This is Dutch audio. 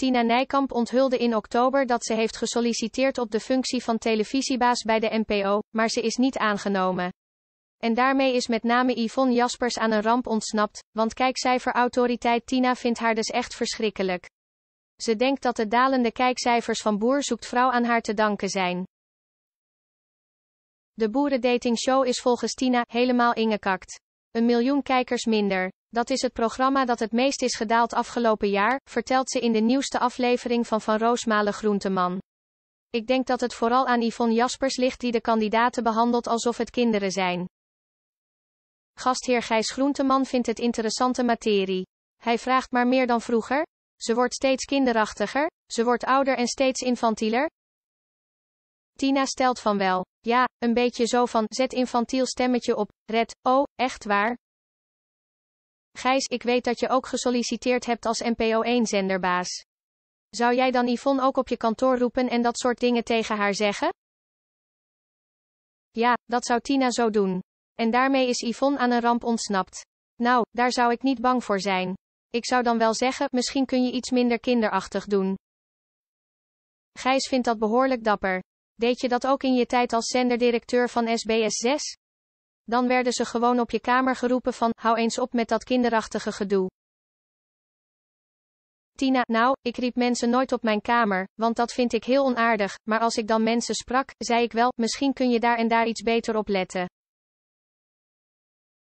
Tina Nijkamp onthulde in oktober dat ze heeft gesolliciteerd op de functie van televisiebaas bij de NPO, maar ze is niet aangenomen. En daarmee is met name Yvonne Jaspers aan een ramp ontsnapt, want kijkcijferautoriteit Tina vindt haar dus echt verschrikkelijk. Ze denkt dat de dalende kijkcijfers van Boer zoekt vrouw aan haar te danken zijn. De boerendatingshow is volgens Tina helemaal ingekakt. Een miljoen kijkers minder. Dat is het programma dat het meest is gedaald afgelopen jaar, vertelt ze in de nieuwste aflevering van Van Roosmalen Groenteman. Ik denk dat het vooral aan Yvonne Jaspers ligt die de kandidaten behandelt alsof het kinderen zijn. Gastheer Gijs Groenteman vindt het interessante materie. Hij vraagt maar meer dan vroeger. Ze wordt steeds kinderachtiger, ze wordt ouder en steeds infantieler. Tina stelt van wel. Ja, een beetje zo van, zet infantiel stemmetje op, red, oh, echt waar, Gijs, ik weet dat je ook gesolliciteerd hebt als NPO1-zenderbaas. Zou jij dan Yvonne ook op je kantoor roepen en dat soort dingen tegen haar zeggen? Ja, dat zou Tina zo doen. En daarmee is Yvonne aan een ramp ontsnapt. Nou, daar zou ik niet bang voor zijn. Ik zou dan wel zeggen, misschien kun je iets minder kinderachtig doen. Gijs vindt dat behoorlijk dapper. Deed je dat ook in je tijd als zenderdirecteur van SBS 6? Dan werden ze gewoon op je kamer geroepen van, hou eens op met dat kinderachtige gedoe. Tina, nou, ik riep mensen nooit op mijn kamer, want dat vind ik heel onaardig, maar als ik dan mensen sprak, zei ik wel, misschien kun je daar en daar iets beter op letten.